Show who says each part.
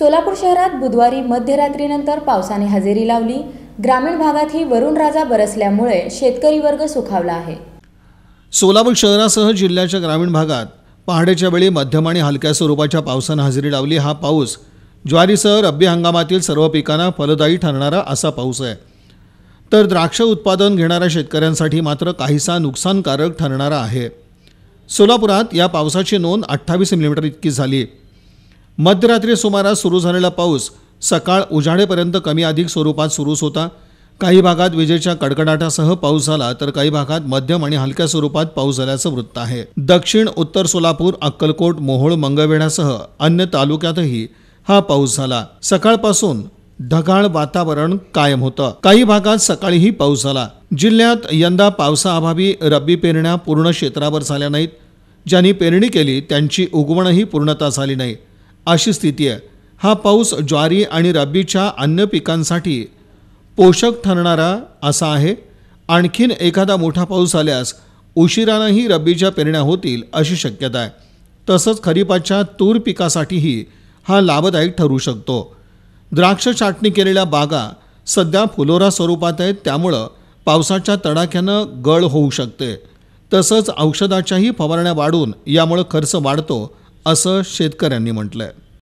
Speaker 1: सोलापूर शहरात बुधवारी मध्यरात्रीनंतर पावसाने हजेरी लावली ग्रामीण भागातही वरुण राजा बरसल्यामुळे शेतकरी वर्ग सुखावला आहे
Speaker 2: सोलापूर शहरासह जिल्ह्याच्या ग्रामीण भागात पहाटेच्या वेळी मध्यम आणि हलक्या स्वरूपाच्या पावसानं हजेरी लावली हा पाऊस ज्वारीसह रब्बी हंगामातील सर्व पिकांना फलदायी ठरणारा असा पाऊस आहे तर द्राक्ष उत्पादन घेणाऱ्या शेतकऱ्यांसाठी मात्र काहीसा नुकसानकारक ठरणारा आहे सोलापुरात या पावसाची नोंद अठ्ठावीस मिलीमीटर इतकी झाली मध्यरात्री सुमारास सुरू झालेला पाऊस सकाळ उजाडेपर्यंत कमी अधिक स्वरूपात सुरूच होता काही भागात विजेच्या कडकडाटासह पाऊस झाला तर काही भागात मध्यम आणि हलक्या स्वरूपात पाऊस झाल्याचं वृत्त आहे दक्षिण उत्तर सोलापूर अक्कलकोट मोहोळ मंगळवेढ्यासह अन्य तालुक्यातही हा पाऊस झाला सकाळपासून ढगाळ वातावरण कायम होतं काही भागात सकाळीही पाऊस झाला जिल्ह्यात यंदा पावसाअभावी रब्बी पेरण्या पूर्ण क्षेत्रावर झाल्या नाहीत ज्यांनी पेरणी केली त्यांची उगवणही पूर्णता झाली नाही अशी स्थिती आहे हा पाऊस ज्वारी आणि रब्बीच्या अन्य पिकांसाठी पोषक ठरणारा असा आहे आणखीन एखादा मोठा पाऊस आल्यास उशिरानंही रब्बीच्या पेरण्या होतील अशी शक्यता आहे तसंच खरीपाच्या तूर पिकासाठीही हा लाभदायक ठरू शकतो द्राक्ष छाटणी केलेल्या बागा सध्या फुलोरा स्वरूपात आहेत त्यामुळं पावसाच्या तडाख्यानं गळ होऊ शकते तसंच औषधाच्याही फवारण्या वाढून यामुळं खर्च वाढतो असं शेतकऱ्यांनी म्हटलं आहे